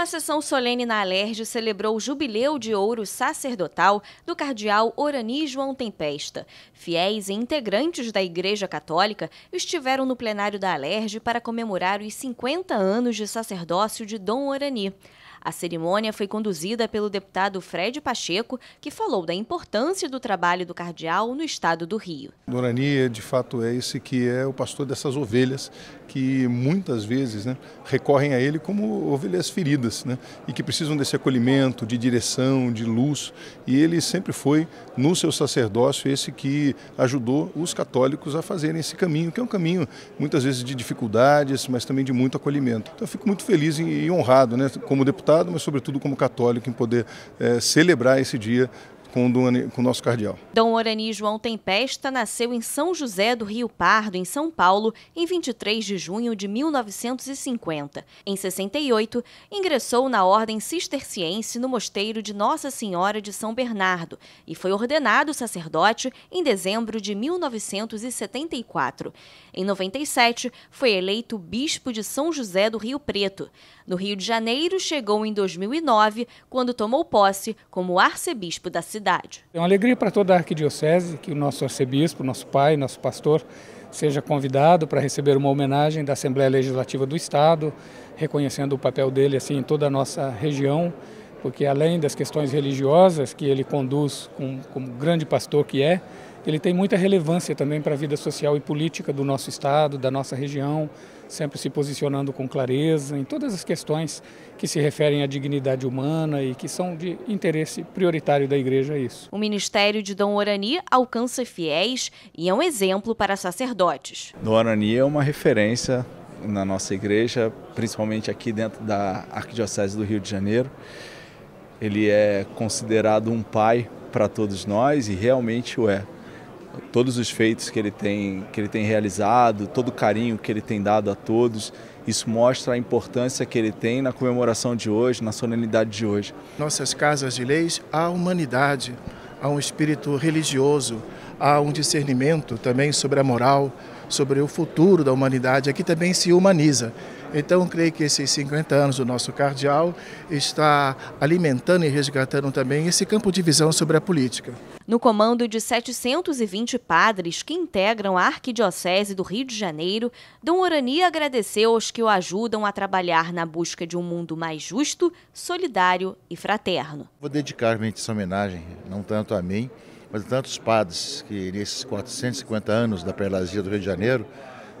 Uma sessão solene na Alerj celebrou o jubileu de ouro sacerdotal do cardeal Orani João Tempesta. Fiéis e integrantes da Igreja Católica estiveram no plenário da Alerj para comemorar os 50 anos de sacerdócio de Dom Orani. A cerimônia foi conduzida pelo deputado Fred Pacheco, que falou da importância do trabalho do cardeal no estado do Rio. Dorani, de fato, é esse que é o pastor dessas ovelhas, que muitas vezes né, recorrem a ele como ovelhas feridas, né, e que precisam desse acolhimento, de direção, de luz. E ele sempre foi, no seu sacerdócio, esse que ajudou os católicos a fazerem esse caminho, que é um caminho muitas vezes de dificuldades, mas também de muito acolhimento. Então eu fico muito feliz e honrado, né, como deputado mas sobretudo como católico, em poder é, celebrar esse dia com o nosso cardeal. Dom Orani João Tempesta nasceu em São José do Rio Pardo, em São Paulo, em 23 de junho de 1950. Em 68, ingressou na Ordem Cisterciense no Mosteiro de Nossa Senhora de São Bernardo e foi ordenado sacerdote em dezembro de 1974. Em 97, foi eleito bispo de São José do Rio Preto. No Rio de Janeiro, chegou em 2009, quando tomou posse como arcebispo da cidade é uma alegria para toda a arquidiocese que o nosso arcebispo, nosso pai, nosso pastor, seja convidado para receber uma homenagem da Assembleia Legislativa do Estado, reconhecendo o papel dele assim em toda a nossa região porque além das questões religiosas que ele conduz como, grande pastor que é, ele tem muita relevância também para a vida social e política do nosso estado, da nossa região, sempre se posicionando com clareza em todas as questões que se referem à dignidade humana e que são de interesse prioritário da igreja é isso. O ministério de Dom Orani alcança fiéis e é um exemplo para sacerdotes. Dom Orani é uma referência na nossa igreja, principalmente aqui dentro da Arquidiocese do Rio de Janeiro ele é considerado um pai para todos nós e realmente o é. Todos os feitos que ele tem que ele tem realizado, todo o carinho que ele tem dado a todos, isso mostra a importância que ele tem na comemoração de hoje, na solenidade de hoje. Nossas casas de leis, a humanidade, há um espírito religioso, há um discernimento também sobre a moral, sobre o futuro da humanidade. Aqui também se humaniza. Então, creio que esses 50 anos do nosso cardeal está alimentando e resgatando também esse campo de visão sobre a política. No comando de 720 padres que integram a Arquidiocese do Rio de Janeiro, Dom Orani agradeceu aos que o ajudam a trabalhar na busca de um mundo mais justo, solidário e fraterno. Vou dedicar minha essa homenagem, não tanto a mim, mas a tantos padres que nesses 450 anos da prelazia do Rio de Janeiro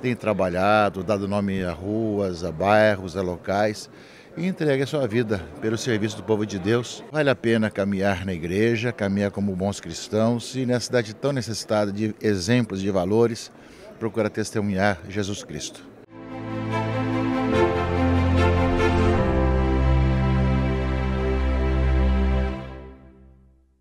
tem trabalhado, dado nome a ruas, a bairros, a locais e entregue a sua vida pelo serviço do povo de Deus. Vale a pena caminhar na igreja, caminhar como bons cristãos e nessa cidade tão necessitada de exemplos de valores, procura testemunhar Jesus Cristo.